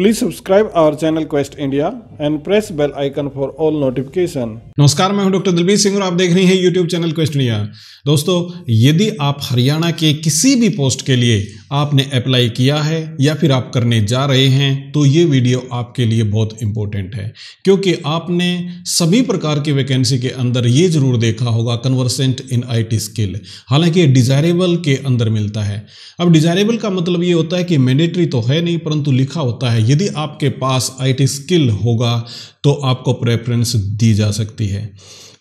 please subscribe our channel quest India and press bell icon for all notification नमस्कार मैं हूं doctor दिलबीर Singh और आप देख रहे हैं यूट्यूब चैनल क्वेस्ट इंडिया दोस्तों यदि आप हरियाणा के किसी भी पोस्ट के लिए आपने अप्लाई किया है या फिर आप करने जा रहे हैं तो ये वीडियो आपके लिए बहुत इंपॉर्टेंट है क्योंकि आपने सभी प्रकार की वैकेंसी के अंदर ये जरूर देखा होगा कन्वर्सेंट इन आईटी स्किल हालांकि डिजायरेबल के अंदर मिलता है अब डिजायरेबल का मतलब ये होता है कि मैंडेटरी तो है नहीं परंतु लिखा होता है यदि आपके पास आईटी स्किल होगा तो आपको प्रेफरेंस दी जा सकती है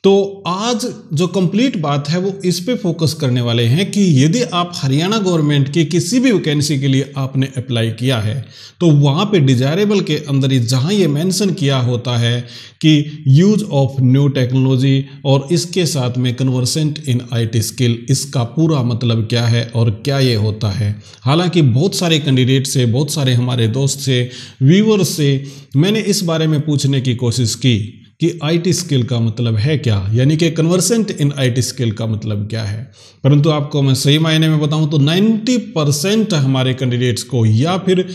तो आज जो कंप्लीट बात है वो इस पे फोकस करने वाले हैं कि यदि आप हरियाणा गवर्नमेंट की किसी भी वैकेंसी के लिए आपने अप्लाई किया है तो वहाँ पे डिजायरेबल के अंदर ही जहाँ ये मेंशन किया होता है कि यूज ऑफ न्यू टेक्नोलॉजी और इसके साथ में कन्वर्सेंट इन आईटी स्किल इसका पूरा मतलब क्या है और क्या ये होता है हालांकि बहुत सारे कैंडिडेट से बहुत सारे हमारे दोस्त से व्यूवर से मैंने इस बारे में पूछने की कोशिश की कि आईटी स्किल का मतलब है क्या यानी कि कन्वर्सेंट इन आईटी स्किल का मतलब क्या है परंतु आपको मैं सही मायने में बताऊं तो 90 परसेंट हमारे कैंडिडेट्स को या फिर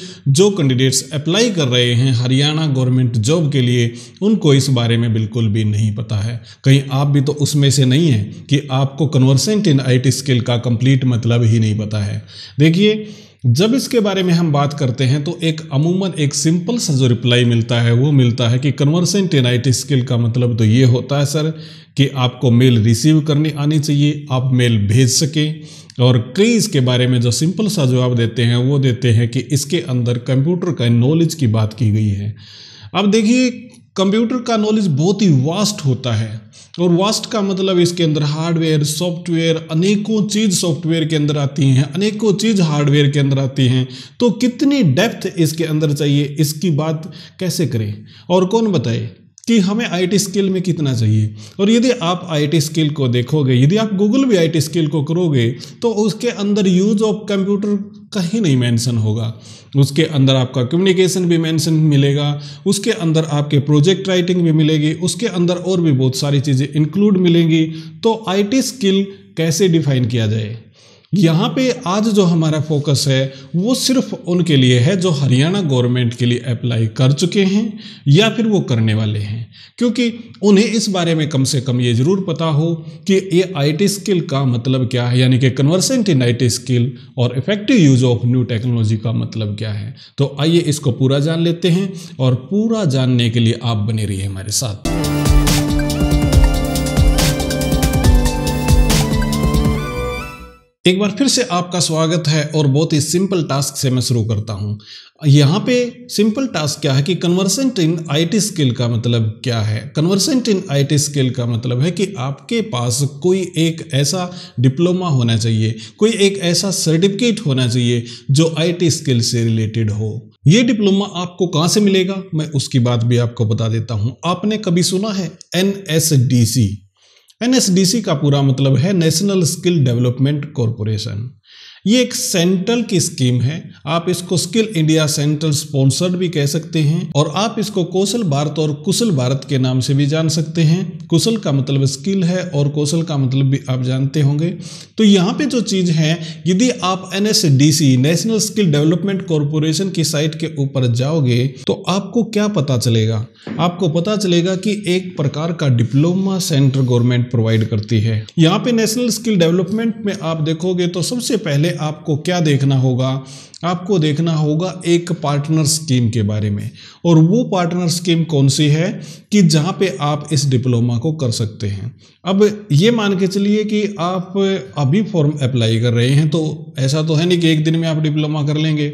जो कैंडिडेट्स अप्लाई कर रहे हैं हरियाणा गवर्नमेंट जॉब के लिए उनको इस बारे में बिल्कुल भी नहीं पता है कहीं आप भी तो उसमें से नहीं हैं कि आपको कन्वर्सेंट इन आई स्किल का कंप्लीट मतलब ही नहीं पता है देखिए जब इसके बारे में हम बात करते हैं तो एक अमूमन एक सिंपल सा जो रिप्लाई मिलता है वो मिलता है कि कन्वर्सेंटेनाइट स्किल का मतलब तो ये होता है सर कि आपको मेल रिसीव करने आनी चाहिए आप मेल भेज सकें और कई के बारे में जो सिंपल सा जवाब देते हैं वो देते हैं कि इसके अंदर कंप्यूटर का नॉलेज की बात की गई है अब देखिए कंप्यूटर का नॉलेज बहुत ही वास्ट होता है और वास्ट का मतलब इसके अंदर हार्डवेयर सॉफ्टवेयर अनेकों चीज़ सॉफ्टवेयर के अंदर आती हैं अनेकों चीज़ हार्डवेयर के अंदर आती हैं तो कितनी डेप्थ इसके अंदर चाहिए इसकी बात कैसे करें और कौन बताए कि हमें आई स्किल में कितना चाहिए और यदि आप आई स्किल को देखोगे यदि आप गूगल भी आई स्किल को करोगे तो उसके अंदर यूज ऑफ कंप्यूटर कहीं नहीं मेंशन होगा उसके अंदर आपका कम्युनिकेशन भी मेंशन मिलेगा उसके अंदर आपके प्रोजेक्ट राइटिंग भी मिलेगी उसके अंदर और भी बहुत सारी चीज़ें इंक्लूड मिलेंगी तो आई स्किल कैसे डिफाइन किया जाए यहाँ पे आज जो हमारा फोकस है वो सिर्फ उनके लिए है जो हरियाणा गवर्नमेंट के लिए अप्लाई कर चुके हैं या फिर वो करने वाले हैं क्योंकि उन्हें इस बारे में कम से कम ये ज़रूर पता हो कि ये आईटी स्किल का मतलब क्या है यानी कि कन्वर्सेंट इन आईटी स्किल और effective use of new technology का मतलब क्या है तो आइए इसको पूरा जान लेते हैं और पूरा जानने के लिए आप बने रहिए हमारे साथ एक बार फिर से आपका स्वागत है और बहुत ही सिंपल टास्क से मैं शुरू करता हूँ यहाँ पे सिंपल टास्क क्या है कि कन्वर्सेंट इन आईटी स्किल का मतलब क्या है कन्वर्सेंट इन आईटी स्किल का मतलब है कि आपके पास कोई एक ऐसा डिप्लोमा होना चाहिए कोई एक ऐसा सर्टिफिकेट होना चाहिए जो आईटी स्किल से रिलेटेड हो ये डिप्लोमा आपको कहाँ से मिलेगा मैं उसकी बात भी आपको बता देता हूँ आपने कभी सुना है एन एनएसडीसी का पूरा मतलब है नेशनल स्किल डेवलपमेंट कॉरपोरेशन ये एक सेंट्रल की स्कीम है आप इसको स्किल इंडिया सेंट्रल स्पॉन्सर्ड भी कह सकते हैं और आप इसको कौशल भारत और कुशल भारत के नाम से भी जान सकते हैं कुशल का मतलब स्किल है और कौशल का मतलब भी आप जानते होंगे तो यहाँ पे जो चीज़ है यदि आप N national skill development corporation की साइट के ऊपर जाओगे तो आपको क्या पता चलेगा आपको पता चलेगा कि एक प्रकार का डिप्लोमा सेंटर गवर्नमेंट प्रोवाइड करती है यहाँ पे नेशनल स्किल डेवलपमेंट में आप देखोगे तो सबसे पहले आपको क्या देखना होगा आपको देखना होगा एक पार्टनर स्कीम के बारे में और वो पार्टनर स्कीम कौन सी है कि जहाँ पे आप इस डिप्लोमा को कर सकते हैं अब ये मान के चलिए कि आप अभी फॉर्म अप्लाई कर रहे हैं तो ऐसा तो है नहीं कि एक दिन में आप डिप्लोमा कर लेंगे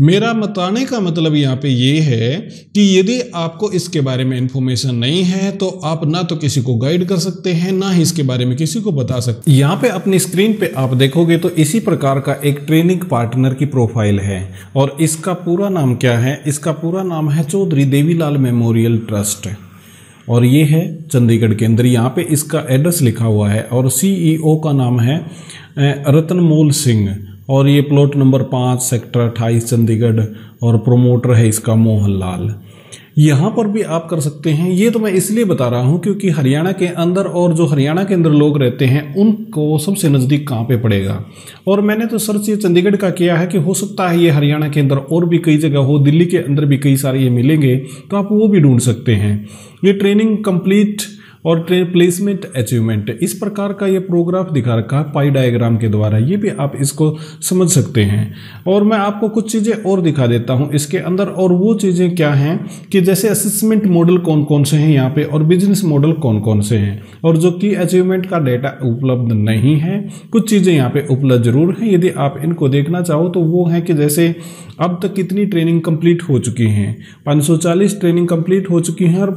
मेरा बताने का मतलब यहाँ पे ये है कि यदि आपको इसके बारे में इन्फॉर्मेशन नहीं है तो आप ना तो किसी को गाइड कर सकते हैं ना ही इसके बारे में किसी को बता सकते हैं यहाँ पे अपनी स्क्रीन पे आप देखोगे तो इसी प्रकार का एक ट्रेनिंग पार्टनर की प्रोफाइल है और इसका पूरा नाम क्या है इसका पूरा नाम है चौधरी देवीलाल मेमोरियल ट्रस्ट और ये है चंडीगढ़ के अंदर यहाँ पे इसका एड्रेस लिखा हुआ है और सीईओ e का नाम है रतनमोल सिंह और ये प्लॉट नंबर पाँच सेक्टर अट्ठाईस चंडीगढ़ और प्रोमोटर है इसका मोहन लाल यहाँ पर भी आप कर सकते हैं ये तो मैं इसलिए बता रहा हूँ क्योंकि हरियाणा के अंदर और जो हरियाणा के अंदर लोग रहते हैं उनको सबसे नज़दीक कहाँ पे पड़ेगा और मैंने तो सर्च ये चंडीगढ़ का किया है कि हो सकता है ये हरियाणा के अंदर और भी कई जगह हो दिल्ली के अंदर भी कई सारे ये मिलेंगे तो आप वो भी ढूंढ सकते हैं ये ट्रेनिंग कंप्लीट और प्लेसमेंट अचीवमेंट इस प्रकार का ये प्रोग्राफ दिखा रखा है पाई डायग्राम के द्वारा ये भी आप इसको समझ सकते हैं और मैं आपको कुछ चीज़ें और दिखा देता हूँ इसके अंदर और वो चीज़ें क्या हैं कि जैसे असेसमेंट मॉडल कौन कौन से हैं यहाँ पे और बिजनेस मॉडल कौन कौन से हैं और जो कि अचीवमेंट का डेटा उपलब्ध नहीं है कुछ चीज़ें यहाँ पे उपलब्ध जरूर हैं यदि आप इनको देखना चाहो तो वो हैं कि जैसे अब तक कितनी ट्रेनिंग कम्प्लीट हो चुकी हैं पाँच ट्रेनिंग कम्प्लीट हो चुकी हैं और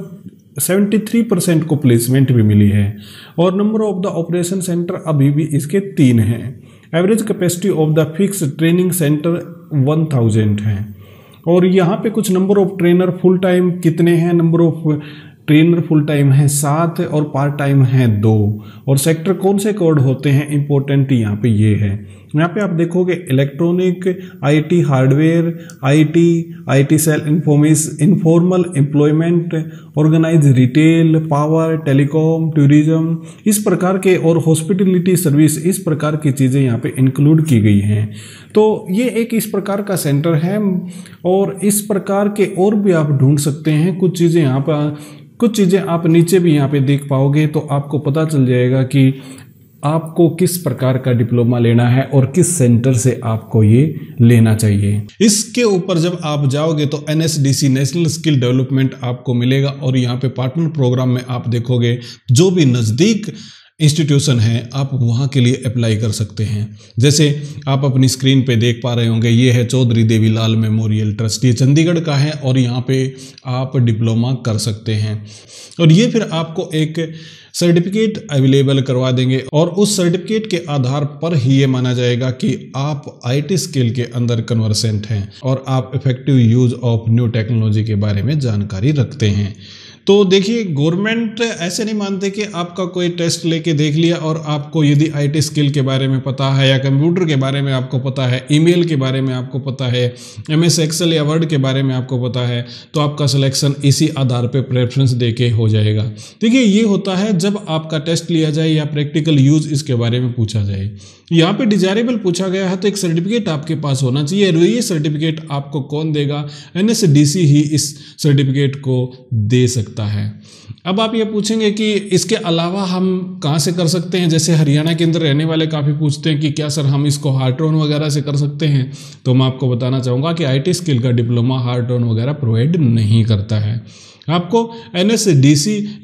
73 परसेंट को प्लेसमेंट भी मिली है और number of the operation centre अभी भी इसके तीन हैं average capacity of the fix training centre 1000 है और यहाँ पे कुछ number of trainer full time कितने हैं number of trainer full time है सात और पार्ट टाइम है दो और सेक्टर कौन से कोड होते हैं इंपॉर्टेंट यहाँ पे ये है यहाँ पे आप देखोगे electronic IT hardware IT IT sale information informal employment organise retail power telecom tourism इस प्रकार के और हॉस्पिटलिटी सर्विस इस प्रकार की चीज़ें यहाँ पे इंक्लूड की गई हैं तो ये एक इस प्रकार का सेंटर है और इस प्रकार के और भी आप ढूंढ सकते हैं कुछ चीज़ें यहाँ पर कुछ चीज़ें आप नीचे भी यहाँ पे देख पाओगे तो आपको पता चल जाएगा कि आपको किस प्रकार का डिप्लोमा लेना है और किस सेंटर से आपको ये लेना चाहिए इसके ऊपर जब आप जाओगे तो एन नेशनल स्किल डेवलपमेंट आपको मिलेगा और यहाँ पे पार्टनर प्रोग्राम में आप देखोगे जो भी नज़दीक इंस्टीट्यूशन हैं आप वहाँ के लिए अप्लाई कर सकते हैं जैसे आप अपनी स्क्रीन पे देख पा रहे होंगे ये है चौधरी देवीलाल मेमोरियल ट्रस्ट ये चंडीगढ़ का है और यहाँ पे आप डिप्लोमा कर सकते हैं और ये फिर आपको एक सर्टिफिकेट अवेलेबल करवा देंगे और उस सर्टिफिकेट के आधार पर ही ये माना जाएगा कि आप आई स्किल के अंदर कन्वर्सेंट हैं और आप effective use of new technology के बारे में जानकारी रखते हैं तो देखिए गवर्नमेंट ऐसे नहीं मानते कि आपका कोई टेस्ट लेके देख लिया और आपको यदि आईटी स्किल के बारे में पता है या कंप्यूटर के बारे में आपको पता है ईमेल के बारे में आपको पता है एम एस एक्सल या वर्ड के बारे में आपको पता है तो आपका सिलेक्शन इसी आधार पर प्रेफरेंस दे के हो जाएगा देखिए ये होता है जब आपका टेस्ट लिया जाए या प्रैक्टिकल यूज़ इसके बारे में पूछा जाए यहाँ पे डिजायरेबल पूछा गया है तो एक सर्टिफिकेट आपके पास होना चाहिए ये सर्टिफिकेट आपको कौन देगा एन ही इस सर्टिफिकेट को दे सकता सकता है अब आप ये पूछेंगे कि इसके अलावा हम कहाँ से कर सकते हैं जैसे हरियाणा के अंदर रहने वाले काफ़ी पूछते हैं कि क्या सर हम इसको हार्ट वगैरह से कर सकते हैं तो मैं आपको बताना चाहूँगा कि आई स्किल का डिप्लोमा हार्ट वगैरह प्रोवाइड नहीं करता है आपको एन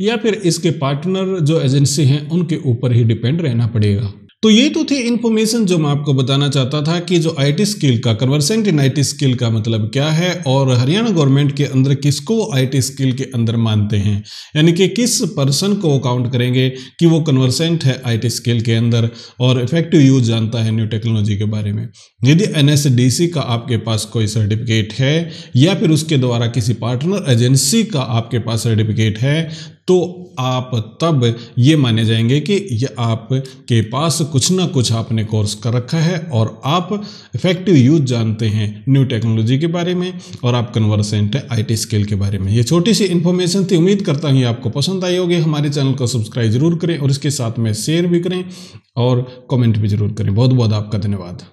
या फिर इसके पार्टनर जो एजेंसी हैं उनके ऊपर ही डिपेंड रहना पड़ेगा तो ये तो थी इन्फॉर्मेशन जो मैं आपको बताना चाहता था कि जो आईटी स्किल का कन्वर्सेंट इन आईटी स्किल का मतलब क्या है और हरियाणा गवर्नमेंट के अंदर किसको आईटी स्किल के अंदर मानते हैं यानी कि किस पर्सन को काउंट करेंगे कि वो कन्वर्सेंट है आईटी स्किल के अंदर और इफेक्टिव यूज जानता है न्यू टेक्नोलॉजी के बारे में यदि एन का आपके पास कोई सर्टिफिकेट है या फिर उसके द्वारा किसी पार्टनर एजेंसी का आपके पास सर्टिफिकेट है तो आप तब ये माने जाएंगे कि ये आपके पास कुछ ना कुछ आपने कोर्स कर रखा है और आप इफेक्टिव यूज जानते हैं न्यू टेक्नोलॉजी के बारे में और आप कन्वर्सेंट है आई स्किल के बारे में ये छोटी सी इन्फॉर्मेशन थी उम्मीद करता हूँ ये आपको पसंद आई होगी हमारे चैनल को सब्सक्राइब जरूर करें और इसके साथ में शेयर भी करें और कमेंट भी जरूर करें बहुत बहुत आपका धन्यवाद